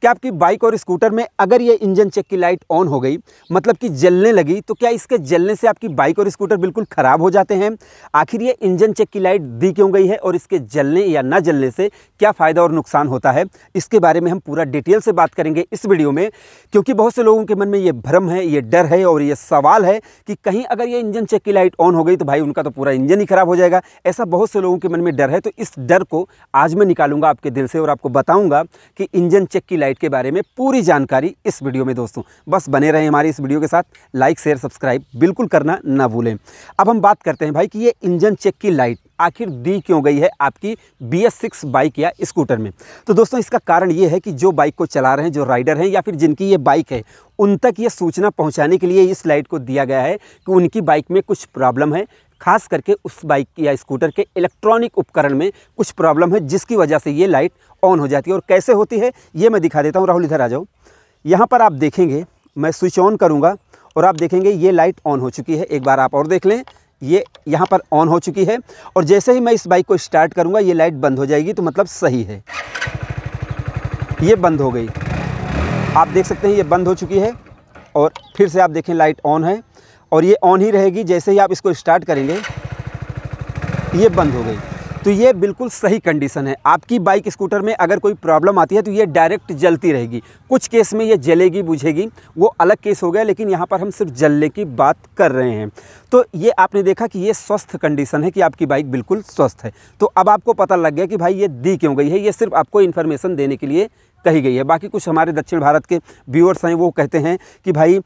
कि आपकी बाइक और स्कूटर में अगर ये इंजन चेक की लाइट ऑन हो गई मतलब कि जलने लगी तो क्या इसके जलने से आपकी बाइक और स्कूटर बिल्कुल ख़राब हो जाते हैं आखिर ये इंजन चेक की लाइट दी क्यों गई है और इसके जलने या ना जलने से क्या फ़ायदा और नुकसान होता है इसके बारे में हम पूरा डिटेल से बात करेंगे इस वीडियो में क्योंकि बहुत से लोगों के मन में ये भ्रम है ये डर है और ये सवाल है कि कहीं अगर ये इंजन चेक की लाइट ऑन हो गई तो भाई उनका तो पूरा इंजन ही ख़राब हो जाएगा ऐसा बहुत से लोगों के मन में डर है तो इस डर को आज मैं निकालूंगा आपके दिल से और आपको बताऊंगा कि इंजन चेक की लाइट के बारे में पूरी जानकारी इस वीडियो में दोस्तों बस बने रहें हमारी इस वीडियो के साथ लाइक शेयर सब्सक्राइब बिल्कुल करना ना भूलें अब हम बात करते हैं भाई कि ये इंजन चेक की लाइट आखिर दी क्यों गई है आपकी बी एस सिक्स बाइक या स्कूटर में तो दोस्तों इसका कारण ये है कि जो बाइक को चला रहे हैं जो राइडर हैं या फिर जिनकी ये बाइक है उन तक ये सूचना पहुंचाने के लिए इस लाइट को दिया गया है कि उनकी बाइक में कुछ प्रॉब्लम है खास करके उस बाइक या स्कूटर के इलेक्ट्रॉनिक उपकरण में कुछ प्रॉब्लम है जिसकी वजह से ये लाइट ऑन हो जाती है और कैसे होती है ये मैं दिखा देता हूँ राहुल इधर आ जाओ यहाँ पर आप देखेंगे मैं स्विच ऑन करूँगा और आप देखेंगे ये लाइट ऑन हो चुकी है एक बार आप और देख लें ये यहाँ पर ऑन हो चुकी है और जैसे ही मैं इस बाइक को स्टार्ट करूँगा ये लाइट बंद हो जाएगी तो मतलब सही है ये बंद हो गई आप देख सकते हैं ये बंद हो चुकी है और फिर से आप देखें लाइट ऑन है और ये ऑन ही रहेगी जैसे ही आप इसको स्टार्ट करेंगे ये बंद हो गई तो ये बिल्कुल सही कंडीशन है आपकी बाइक स्कूटर में अगर कोई प्रॉब्लम आती है तो ये डायरेक्ट जलती रहेगी कुछ केस में ये जलेगी बुझेगी वो अलग केस हो गया लेकिन यहाँ पर हम सिर्फ जलने की बात कर रहे हैं तो ये आपने देखा कि ये स्वस्थ कंडीशन है कि आपकी बाइक बिल्कुल स्वस्थ है तो अब आपको पता लग गया कि भाई ये दी क्यों गई है ये सिर्फ आपको इन्फॉर्मेशन देने के लिए कही गई है बाकी कुछ हमारे दक्षिण भारत के व्यूअर्स हैं वो कहते हैं कि भाई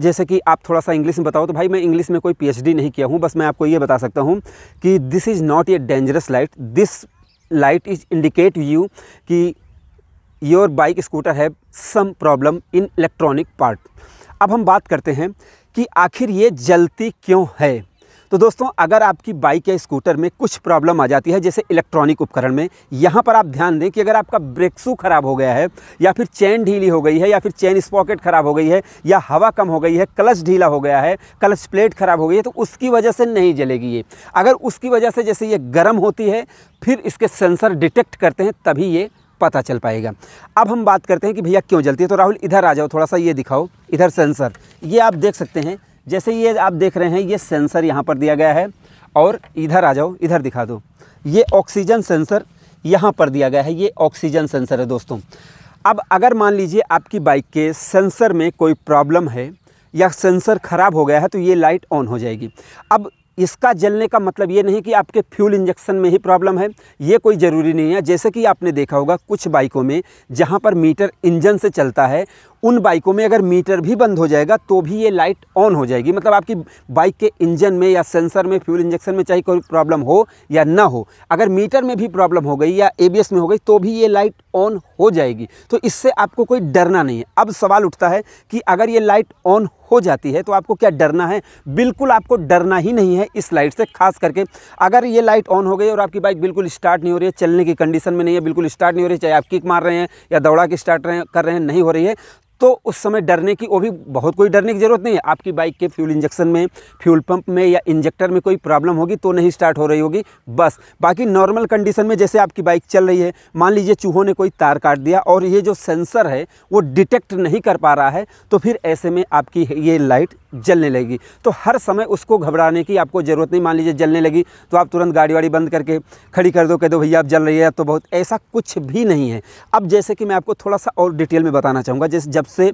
जैसे कि आप थोड़ा सा इंग्लिश में बताओ तो भाई मैं इंग्लिश में कोई पीएचडी नहीं किया हूँ बस मैं आपको ये बता सकता हूँ कि this is not a dangerous light this light is indicate you कि your bike scooter have some problem in electronic part अब हम बात करते हैं कि आखिर ये जलती क्यों है तो दोस्तों अगर आपकी बाइक या स्कूटर में कुछ प्रॉब्लम आ जाती है जैसे इलेक्ट्रॉनिक उपकरण में यहाँ पर आप ध्यान दें कि अगर आपका ब्रेक शू ख़राब हो गया है या फिर चैन ढीली हो गई है या फिर चैन स्पॉकेट ख़राब हो गई है या हवा कम हो गई है क्लच ढीला हो गया है क्लच प्लेट ख़राब हो गई है तो उसकी वजह से नहीं जलेगी ये अगर उसकी वजह से जैसे ये गर्म होती है फिर इसके सेंसर डिटेक्ट करते हैं तभी ये पता चल पाएगा अब हम बात करते हैं कि भैया क्यों जलती है तो राहुल इधर आ जाओ थोड़ा सा ये दिखाओ इधर सेंसर ये आप देख सकते हैं जैसे ये आप देख रहे हैं ये सेंसर यहाँ पर दिया गया है और इधर आ जाओ इधर दिखा दो ये ऑक्सीजन सेंसर यहाँ पर दिया गया है ये ऑक्सीजन सेंसर है दोस्तों अब अगर मान लीजिए आपकी बाइक के सेंसर में कोई प्रॉब्लम है या सेंसर ख़राब हो गया है तो ये लाइट ऑन हो जाएगी अब इसका जलने का मतलब ये नहीं कि आपके फ्यूल इंजेक्शन में ही प्रॉब्लम है ये कोई ज़रूरी नहीं है जैसे कि आपने देखा होगा कुछ बाइकों में जहाँ पर मीटर इंजन से चलता है उन बाइकों में अगर मीटर भी बंद हो जाएगा तो भी ये लाइट ऑन हो जाएगी मतलब आपकी बाइक के इंजन में या सेंसर में फ्यूल इंजेक्शन में चाहे कोई प्रॉब्लम हो या ना हो अगर मीटर में भी प्रॉब्लम हो गई या एबीएस में हो गई तो भी ये लाइट ऑन हो जाएगी तो इससे आपको कोई डरना नहीं है अब सवाल उठता है कि अगर ये लाइट ऑन हो जाती है तो आपको क्या डरना है बिल्कुल आपको डरना ही नहीं है इस लाइट से खास करके अगर ये लाइट ऑन हो गई और आपकी बाइक बिल्कुल स्टार्ट नहीं हो रही है चलने की कंडीशन में नहीं है बिल्कुल स्टार्ट नहीं हो रही है चाहे आप किक मार रहे हैं या दौड़ा के स्टार्ट कर रहे हैं नहीं हो रही है तो उस समय डरने की वो भी बहुत कोई डरने की ज़रूरत नहीं है आपकी बाइक के फ्यूल इंजेक्शन में फ्यूल पंप में या इंजेक्टर में कोई प्रॉब्लम होगी तो नहीं स्टार्ट हो रही होगी बस बाकी नॉर्मल कंडीशन में जैसे आपकी बाइक चल रही है मान लीजिए चूहों ने कोई तार काट दिया और ये जो सेंसर है वो डिटेक्ट नहीं कर पा रहा है तो फिर ऐसे में आपकी ये लाइट जलने लगेगी तो हर समय उसको घबराने की आपको ज़रूरत नहीं मान लीजिए जलने लगी तो आप तुरंत गाड़ी वाड़ी बंद करके खड़ी कर दो कह दो भैया आप जल रही है तो बहुत ऐसा कुछ भी नहीं है अब जैसे कि मैं आपको थोड़ा सा और डिटेल में बताना चाहूँगा जैसे जब से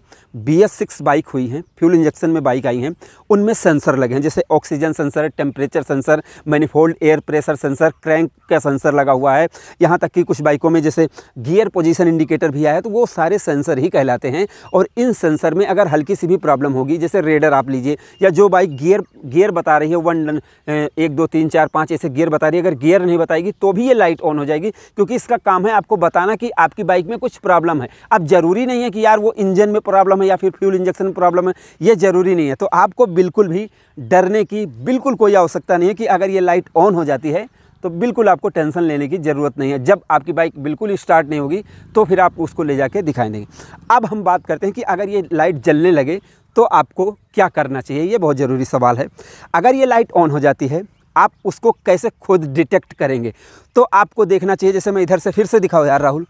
बी एस सिक्स बाइक हुई हैं फ्यूल इंजेक्शन में बाइक आई हैं उनमें सेंसर लगे हैं जैसे oxygen sensor temperature sensor manifold air pressure sensor crank का सेंसर लगा हुआ है यहाँ तक कि कुछ बाइकों में जैसे गियर पोजिशन इंडिकेटर भी आया है तो वो सारे सेंसर ही कहलाते हैं और इन सेंसर में अगर हल्की सी भी प्रॉब्लम होगी जैसे रेडर आप लीजिए या जो बाइक गियर गियर बता रही है वन एक दो तीन चार पाँच ऐसे गियर बता रही है अगर गियर नहीं बताएगी तो भी ये लाइट ऑन हो जाएगी क्योंकि इसका काम है आपको बताना कि आपकी बाइक में कुछ प्रॉब्लम है अब ज़रूरी नहीं है कि यार वो इंजन में प्रॉब्लम है या फिर फ्यूल इंजेक्शन में प्रॉब्लम है ये ज़रूरी नहीं है तो आपको बिल्कुल भी डरने की बिल्कुल कोई आवश्यकता नहीं है कि अगर ये लाइट ऑन हो जाती है तो बिल्कुल आपको टेंशन लेने की ज़रूरत नहीं है जब आपकी बाइक बिल्कुल स्टार्ट नहीं होगी तो फिर आप उसको ले जाके दिखाएंगे देंगे अब हम बात करते हैं कि अगर ये लाइट जलने लगे तो आपको क्या करना चाहिए ये बहुत ज़रूरी सवाल है अगर ये लाइट ऑन हो जाती है आप उसको कैसे खुद डिटेक्ट करेंगे तो आपको देखना चाहिए जैसे मैं इधर से फिर से दिखाओ यार राहुल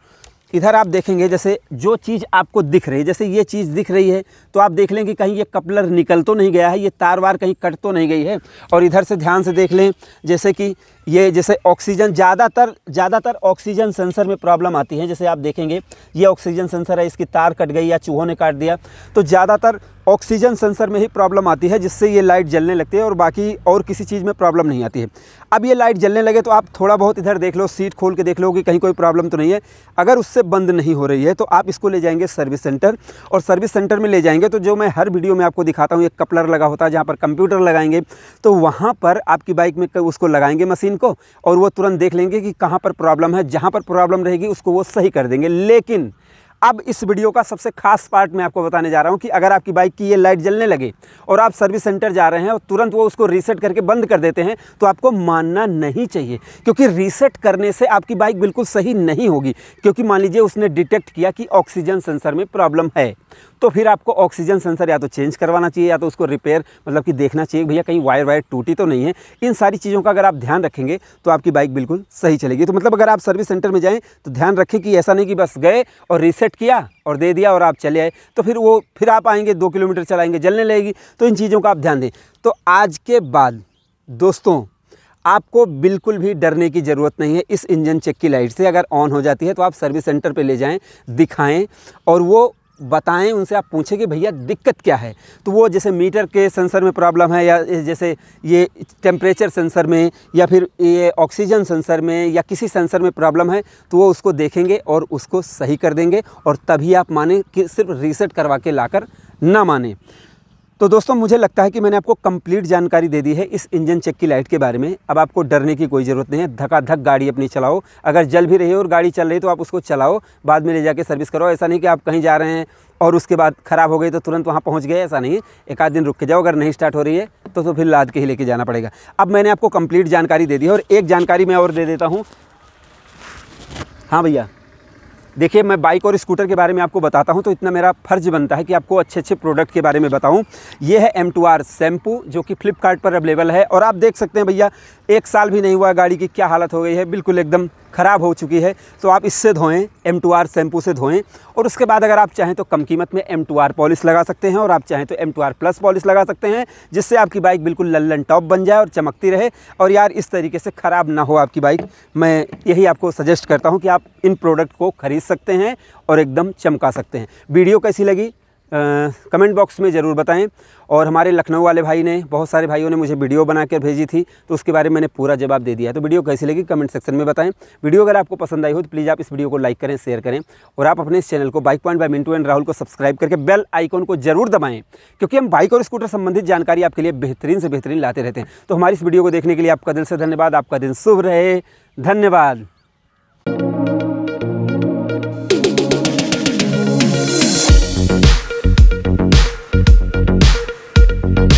इधर आप देखेंगे जैसे जो चीज़ आपको दिख रही है जैसे ये चीज़ दिख रही है तो आप देख लें कि कहीं ये कपलर निकल तो नहीं गया है ये तार वार कहीं कट तो नहीं गई है और इधर से ध्यान से देख लें जैसे कि ये जैसे ऑक्सीजन ज़्यादातर ज़्यादातर ऑक्सीजन सेंसर में प्रॉब्लम आती है जैसे आप देखेंगे ये ऑक्सीजन सेंसर है इसकी तार कट गई या चूहों ने काट दिया तो ज़्यादातर ऑक्सीजन सेंसर में ही प्रॉब्लम आती है जिससे ये लाइट जलने लगती है और बाकी और किसी चीज़ में प्रॉब्लम नहीं आती है अब ये लाइट जलने लगे तो आप थोड़ा बहुत इधर देख लो सीट खोल के देख लो कि कहीं कोई प्रॉब्लम तो नहीं है अगर उससे बंद नहीं हो रही है तो आप इसको ले जाएंगे सर्विस सेंटर और सर्विस सेंटर में ले जाएंगे तो जो मैं हर वीडियो में आपको दिखाता हूँ एक कपलर लगा होता है जहाँ पर कंप्यूटर लगाएंगे तो वहाँ पर आपकी बाइक में उसको लगाएंगे मशीन को और वो तुरंत देख लेंगे कि कहाँ पर प्रॉब्लम है जहाँ पर प्रॉब्लम रहेगी उसको वो सही कर देंगे लेकिन अब इस वीडियो का सबसे खास पार्ट मैं आपको बताने जा रहा हूँ कि अगर आपकी बाइक की ये लाइट जलने लगे और आप सर्विस सेंटर जा रहे हैं और तुरंत वो उसको रीसेट करके बंद कर देते हैं तो आपको मानना नहीं चाहिए क्योंकि रीसेट करने से आपकी बाइक बिल्कुल सही नहीं होगी क्योंकि मान लीजिए उसने डिटेक्ट किया कि ऑक्सीजन सेंसर में प्रॉब्लम है तो फिर आपको ऑक्सीजन सेंसर या तो चेंज करवाना चाहिए या तो उसको रिपेयर मतलब कि देखना चाहिए भैया कहीं वायर वायर टूटी तो नहीं है इन सारी चीज़ों का अगर आप ध्यान रखेंगे तो आपकी बाइक बिल्कुल सही चलेगी तो मतलब अगर आप सर्विस सेंटर में जाएँ तो ध्यान रखें कि ऐसा नहीं कि बस गए और रीसेट किया और दे दिया और आप चले आए तो फिर वो फिर आप आएंगे दो किलोमीटर चलाएँगे जलने लगेगी तो इन चीज़ों का आप ध्यान दें तो आज के बाद दोस्तों आपको बिल्कुल भी डरने की ज़रूरत नहीं है इस इंजन चेक की लाइट से अगर ऑन हो जाती है तो आप सर्विस सेंटर पे ले जाएं दिखाएं और वो बताएं उनसे आप पूछें कि भैया दिक्कत क्या है तो वो जैसे मीटर के सेंसर में प्रॉब्लम है या जैसे ये टेम्परेचर सेंसर में या फिर ये ऑक्सीजन सेंसर में या किसी सेंसर में प्रॉब्लम है तो वो उसको देखेंगे और उसको सही कर देंगे और तभी आप माने कि सिर्फ रीसेट करवा के लाकर ना माने तो दोस्तों मुझे लगता है कि मैंने आपको कंप्लीट जानकारी दे दी है इस इंजन चेक की लाइट के बारे में अब आपको डरने की कोई ज़रूरत नहीं है धकाधक गाड़ी अपनी चलाओ अगर जल भी रही है और गाड़ी चल रही है तो आप उसको चलाओ बाद में ले जाके सर्विस करो ऐसा नहीं कि आप कहीं जा रहे हैं और उसके बाद ख़राब हो गई तो तुरंत वहाँ पहुँच गए ऐसा नहीं एक आध दिन रुक के जाओ अगर नहीं स्टार्ट हो रही है तो तो फिर लाद के ही लेके जाना पड़ेगा अब मैंने आपको कम्प्लीट जानकारी दे दी है और एक जानकारी मैं और दे देता हूँ हाँ भैया देखिए मैं बाइक और स्कूटर के बारे में आपको बताता हूँ तो इतना मेरा फ़र्ज बनता है कि आपको अच्छे अच्छे प्रोडक्ट के बारे में बताऊँ ये है एम टू आर शैम्पू जो कि फ्लिपकार्ट पर अवेलेबल है और आप देख सकते हैं भैया एक साल भी नहीं हुआ गाड़ी की क्या हालत हो गई है बिल्कुल एकदम ख़राब हो चुकी है तो आप इससे धोएं एम टू आर शैम्पू से धोएं और उसके बाद अगर आप चाहें तो कम कीमत में एम टू आर पॉलिश लगा सकते हैं और आप चाहें तो M two R plus polish लगा सकते हैं जिससे आपकी बाइक बिल्कुल लल्लन टॉप बन जाए और चमकती रहे और यार इस तरीके से ख़राब ना हो आपकी बाइक मैं यही आपको सजेस्ट करता हूँ कि आप इन प्रोडक्ट को ख़रीद सकते हैं और एकदम चमका सकते हैं वीडियो कैसी लगी कमेंट बॉक्स में ज़रूर बताएं और हमारे लखनऊ वाले भाई ने बहुत सारे भाइयों ने मुझे वीडियो बनाकर भेजी थी तो उसके बारे में मैंने पूरा जवाब दे दिया तो वीडियो कैसी लगी कमेंट सेक्शन में बताएं वीडियो अगर आपको पसंद आई हो तो प्लीज़ आप इस वीडियो को लाइक करें शेयर करें और आप अपने इस चैनल को bike point by Mintu and Rahul को सब्सक्राइब करके बेल आइकॉन को जरूर दबाएँ क्योंकि हम बाइक और स्कूटर संबंधित जानकारी आपके लिए बेहतरीन से बेहतरीन लाते रहते हैं तो हमारी इस वीडियो को देखने के लिए आपका दिल से धन्यवाद आपका दिन शुभ रहे धन्यवाद